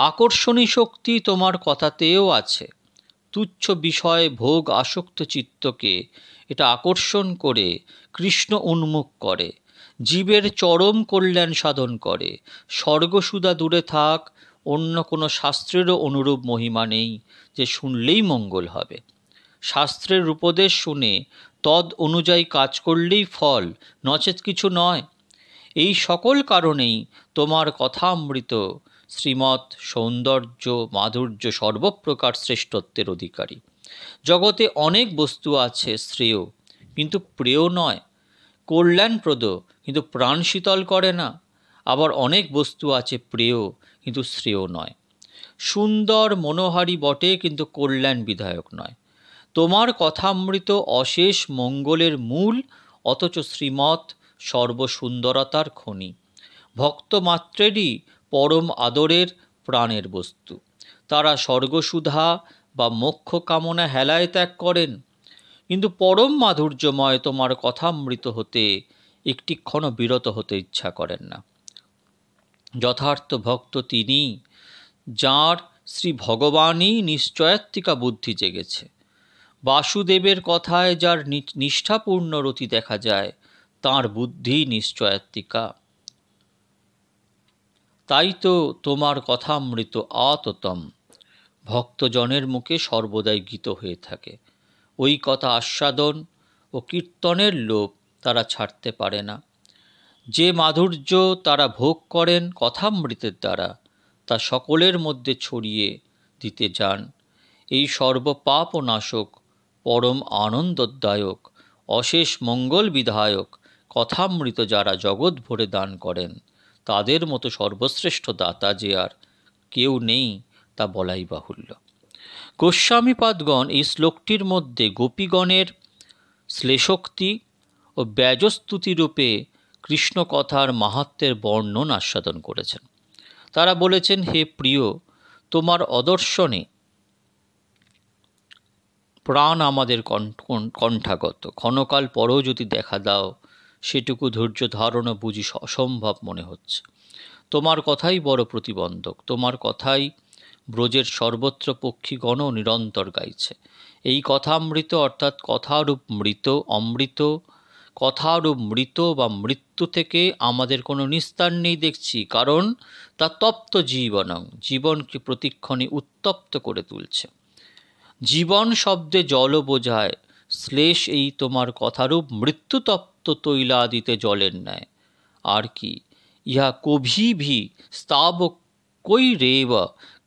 আকর্ষণী শক্তি তোমার কথাতেও আছে তুচ্ছ বিষয় ভোগ আসক্ত চিত্তকে এটা আকর্ষণ করে কৃষ্ণ উন্মুখ করে জীবের চরম কল্যাণ সাধন করে স্বর্গসুদা দূরে থাক অন্য কোনো শাস্ত্রেরও অনুরূপ মহিমা নেই যে শুনলেই মঙ্গল হবে শাস্ত্রের উপদেশ শুনে তদ অনুযায়ী কাজ করলেই ফল নচেত কিছু নয় এই সকল কারণেই তোমার কথা কথামৃত শ্রীমত সৌন্দর্য মাধুর্য সর্বপ্রকার শ্রেষ্ঠত্বের অধিকারী জগতে অনেক বস্তু আছে শ্রেয় কিন্তু প্রেয় নয় কল্যাণপ্রদ কিন্তু প্রাণ শীতল করে না আবার অনেক বস্তু আছে প্রেয় কিন্তু শ্রেয় নয় সুন্দর মনোহারী বটে কিন্তু কল্যাণ বিধায়ক নয় তোমার কথামৃত অশেষ মঙ্গলের মূল অথচ শ্রীমত সর্বসুন্দরতার খনি ভক্ত মাত্রেরই পরম আদরের প্রাণের বস্তু তারা স্বর্গসুধা বা মোক্ষ কামনা হেলায় ত্যাগ করেন কিন্তু পরম মাধুর্যময় তোমার কথামৃত হতে একটি ক্ষণ বিরত হতে ইচ্ছা করেন না যথার্থ ভক্ত তিনি যাঁর শ্রী ভগবানই নিশ্চয়াত্মিকা বুদ্ধি জেগেছে বাসুদেবের কথায় যার নিষ্ঠাপূর্ণ রতি দেখা যায় তাঁর বুদ্ধি নিশ্চয়াত্মিকা তাই তো তোমার কথামৃত আততম ভক্তজনের মুখে সর্বদাই গীত হয়ে থাকে ওই কথা আস্বাদন ও কীর্তনের লোভ তারা ছাড়তে পারে না যে মাধুর্য তারা ভোগ করেন কথামৃতের দ্বারা তা সকলের মধ্যে ছড়িয়ে দিতে যান এই সর্বপাপ ও নাশক পরম আনন্দদায়ক অশেষ মঙ্গল বিধায়ক কথামৃত যারা জগৎ ভরে দান করেন তাদের মতো সর্বশ্রেষ্ঠ দাতা যে আর কেউ নেই তা বলাই বাহুল্য গোস্বামীপাদগণ এই শ্লোকটির মধ্যে গোপীগণের শ্লেশক্তি ও ব্যাজস্তুতিরূপে কৃষ্ণ কথার মাহাত্মের বর্ণন আস্বাদন করেছেন তারা বলেছেন হে প্রিয় তোমার অদর্শনে প্রাণ আমাদের কণ্ঠাগত ক্ষণকাল পরও যদি দেখা দাও সেটুকু ধৈর্য ধারণও বুঝি অসম্ভব মনে হচ্ছে তোমার কথাই বড় প্রতিবন্ধক তোমার কথাই ব্রজের সর্বত্র পক্ষীগণ নিরন্তর গাইছে এই কথামৃত অর্থাৎ কথারূপ মৃত অমৃত কথারূপ মৃত বা মৃত্যু থেকে আমাদের কোনো নিস্তার নেই দেখছি কারণ তা তপ্ত জীবন জীবনকে প্রতিক্ষণে উত্তপ্ত করে তুলছে জীবন শব্দে জল বোঝায় শ্লেষ এই তোমার কথারূপ মৃত্যুতপ্ত নিত্য তৈলাদিতে জলের ন্যায় আর কি ইহা কভি ভি স্তাব কই রেব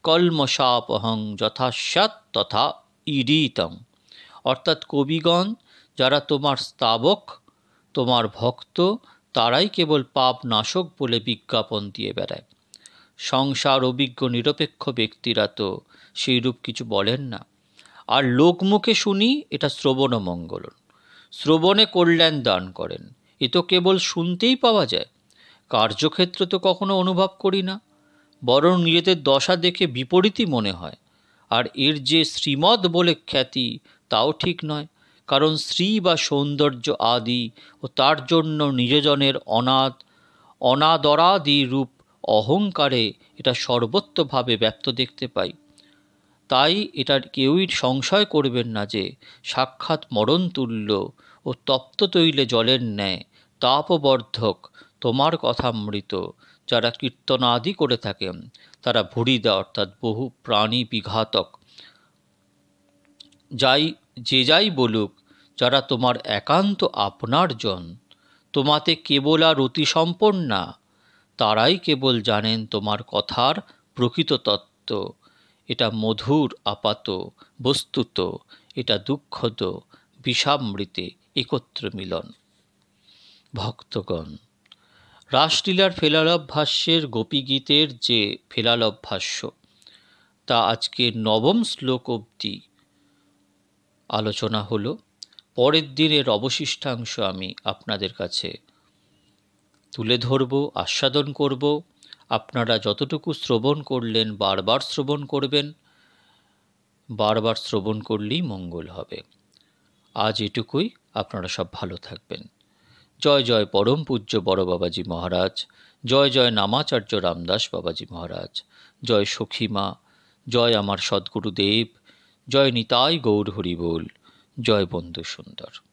কলমশাপহং যথাস্যাত তথা ইরিতং অর্থাৎ কবিগণ যারা তোমার স্তাবক তোমার ভক্ত তারাই কেবল পাপ নাশক বলে বিজ্ঞাপন দিয়ে বেড়ায় সংসার অভিজ্ঞ নিরপেক্ষ ব্যক্তিরা তো সেইরূপ কিছু বলেন না আর লোকমুখে শুনি এটা শ্রবণমঙ্গলন শ্রবণে কল্যাণ দান করেন এ তো কেবল শুনতেই পাওয়া যায় কার্যক্ষেত্র তো কখনো অনুভব করি না বরং নিজেদের দশা দেখে বিপরীতই মনে হয় আর এর যে শ্রীমদ বলে খ্যাতি তাও ঠিক নয় কারণ শ্রী বা সৌন্দর্য আদি ও তার জন্য নিজজনের অনাদ অনাদরাদি রূপ অহংকারে এটা সর্বত্রভাবে ব্যক্ত দেখতে পাই তাই এটার কেউই সংশয় করবেন না যে সাক্ষাৎ মরণ তুল্য ও তপ্ত তৈলে জলের ন্যায় তাপবর্ধক তোমার কথা মৃত যারা কীর্তনাদি করে থাকেন তারা ভুরিদা অর্থাৎ বহু প্রাণী বিঘাতক যাই যে যাই বলুক যারা তোমার একান্ত আপনার জন তোমাতে কেবল আর অতিসম্পন্না তারাই কেবল জানেন তোমার কথার প্রকৃত তত্ত্ব এটা মধুর আপাত বস্তুত এটা দুঃখদ বিষামৃতে একত্র মিলন ভক্তগণ রাসলীলার ফেলালভ ভাষ্যের গোপীগীতের যে ফেলালভ ভাষ্য তা আজকে নবম শ্লোক অবধি আলোচনা হলো পরের দিনের অবশিষ্টাংশ আমি আপনাদের কাছে তুলে ধরব আস্বাদন করব আপনারা যতটুকু শ্রবণ করলেন বারবার শ্রবণ করবেন বারবার শ্রবণ করলেই মঙ্গল হবে আজ এটুকুই আপনারা সব ভালো থাকবেন জয় জয় পরম পূজ্য বড় বাবাজি মহারাজ জয় জয় নামাচার্য রামদাস বাবাজি মহারাজ জয় সখীমা জয় আমার সদ্গুরুদেব জয় নিতাই গৌর হরিবোল জয় বন্ধু সুন্দর